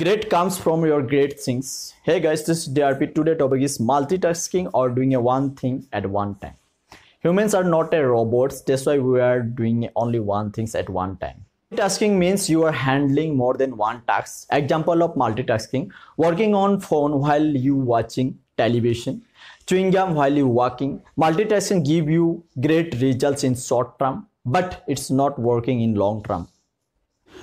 Great comes from your great things. Hey guys, this DRP today topic is multitasking or doing a one thing at one time. Humans are not a robots, that's why we are doing only one things at one time. Multitasking means you are handling more than one task. Example of multitasking: working on phone while you watching television, chewing gum while you walking. Multitasking give you great results in short term, but it's not working in long term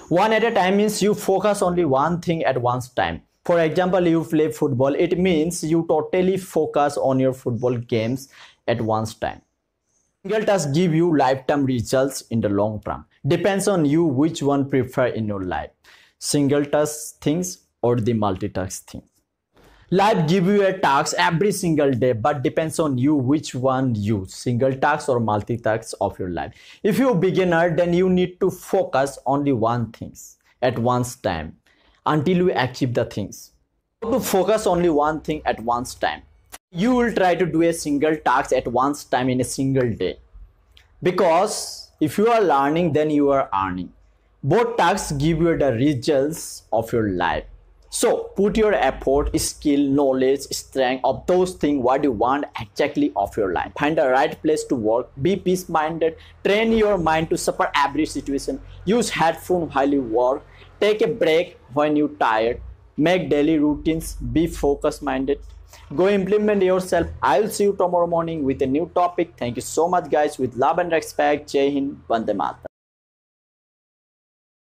one at a time means you focus only one thing at once time for example you play football it means you totally focus on your football games at once time single task give you lifetime results in the long term depends on you which one prefer in your life single task things or the multitask things Life give you a task every single day, but depends on you which one you single task or multi task of your life. If you beginner, then you need to focus only one things at once time until you achieve the things. To focus only one thing at once time. You will try to do a single task at once time in a single day. Because if you are learning, then you are earning. Both tasks give you the results of your life. So put your effort, skill, knowledge, strength of those things what you want exactly of your life. Find the right place to work. Be peace-minded. Train your mind to suffer every situation. Use headphone while you work. Take a break when you tired. Make daily routines. Be focus-minded. Go implement yourself. I'll see you tomorrow morning with a new topic. Thank you so much, guys. With love and respect. Jai Hind, Vande